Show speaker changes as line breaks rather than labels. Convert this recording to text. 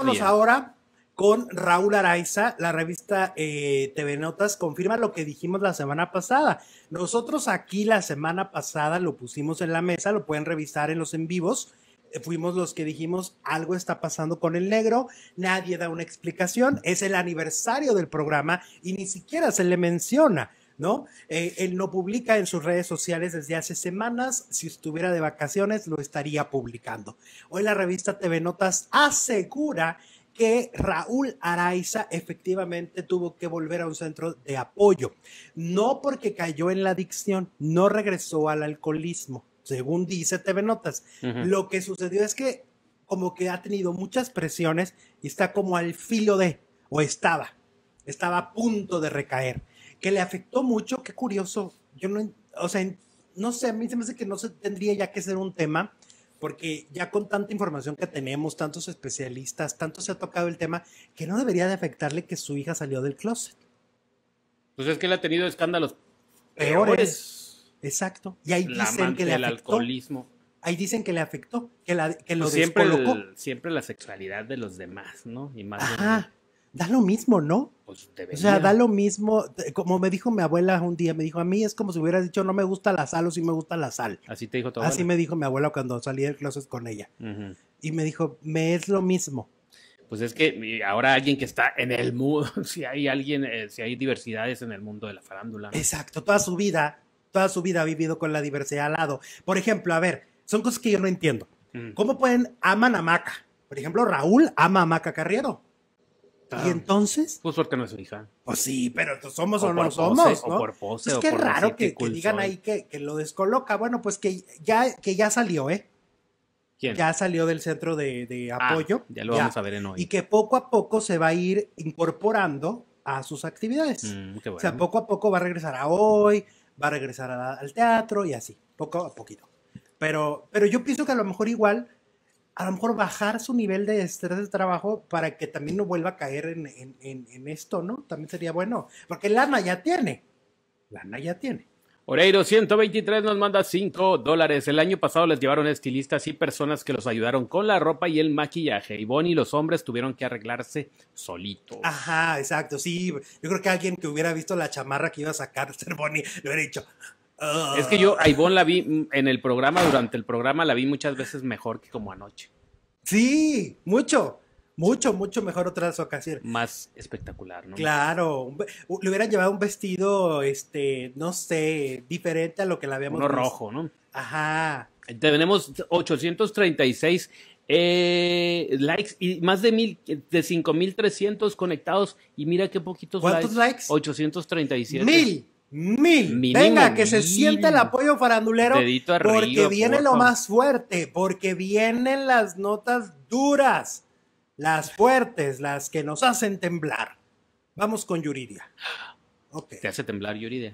Vámonos ahora con Raúl Araiza, la revista eh, TV Notas confirma lo que dijimos la semana pasada. Nosotros aquí la semana pasada lo pusimos en la mesa, lo pueden revisar en los en vivos. Eh, fuimos los que dijimos algo está pasando con el negro, nadie da una explicación, es el aniversario del programa y ni siquiera se le menciona. ¿no? Eh, él no publica en sus redes sociales desde hace semanas. Si estuviera de vacaciones, lo estaría publicando. Hoy la revista TV Notas asegura que Raúl Araiza efectivamente tuvo que volver a un centro de apoyo, no porque cayó en la adicción, no regresó al alcoholismo, según dice TV Notas. Lo que sucedió es que como que ha tenido muchas presiones y está como al filo de, o estaba, estaba a punto de recaer que le afectó mucho, qué curioso. Yo no, o sea, no sé, a mí se me hace que no se tendría ya que ser un tema, porque ya con tanta información que tenemos, tantos especialistas, tanto se ha tocado el tema, que no debería de afectarle que su hija salió del closet. Pues
es que él ha tenido escándalos peores.
Exacto. Y ahí dicen que le afectó. El alcoholismo. Ahí dicen que le afectó, que, lo pues
siempre la sexualidad de los demás, ¿no? Y más
da lo mismo, ¿no?
Pues, o sea, da lo
mismo. Como me dijo mi abuela un día, me dijo, a mí es como si hubieras dicho, no me gusta la sal o sí me gusta la sal.
Así te dijo todo. Así me
dijo mi abuela cuando salí del closet con ella. Y me dijo, me es lo mismo.
Pues es que ahora alguien que está en el mundo, si hay alguien, eh, si hay diversidades en el
mundo de la farándula. Exacto, toda su vida, toda su vida ha vivido con la diversidad al lado. Por ejemplo, a ver, son cosas que yo no entiendo. ¿Cómo pueden, aman a Maca? Por ejemplo, Raúl ama a Maca Carriero. Ah. ¿Y entonces? Pues suerte no es su hija. Pues sí, pero somos o, no somos. ¿no? Es que es raro que, digan ahí que, que, lo descoloca. Bueno, pues que ya, que ya salió, ¿eh? ¿Quién? Ya salió del centro de, ah, apoyo. ya
lo vamos a ver en hoy. Y que
poco a poco se va a ir incorporando a sus actividades. Mm, o sea, poco a poco va a regresar a hoy, va a regresar al teatro y así, poco a poquito. Pero, pero yo pienso que a lo mejor igual a lo mejor bajar su nivel de estrés de trabajo para que también no vuelva a caer en, esto, ¿no? También sería bueno, porque lana ya tiene, lana ya tiene.
Oreiro 123 nos manda 5 dólares. El año pasado les llevaron estilistas y personas que los ayudaron con la ropa y el maquillaje. Y Bonnie y los hombres tuvieron que arreglarse solitos.
Ajá, exacto. Sí, yo creo que alguien que hubiera visto la chamarra que iba a sacar ser Bonnie le hubiera dicho, es que
yo a la vi en el programa, durante el programa la vi muchas veces mejor que como anoche.
Sí, mucho, mucho, mucho mejor otras ocasiones.
Más espectacular, ¿no?
Claro, le hubieran llevado un vestido, este, no sé, diferente a lo que la habíamos Uno rojo, ¿no? Ajá.
Tenemos 836 eh, likes y más de mil, de 5300 conectados. Y mira qué poquitos likes. ¿Cuántos likes? 837. ¡Mil!
Mil. Venga, que se sienta el apoyo farandulero. porque viene lo más fuerte, porque vienen las notas duras, las fuertes, las que nos hacen temblar. Vamos con Yuridia. Te
hace temblar, Yuridia.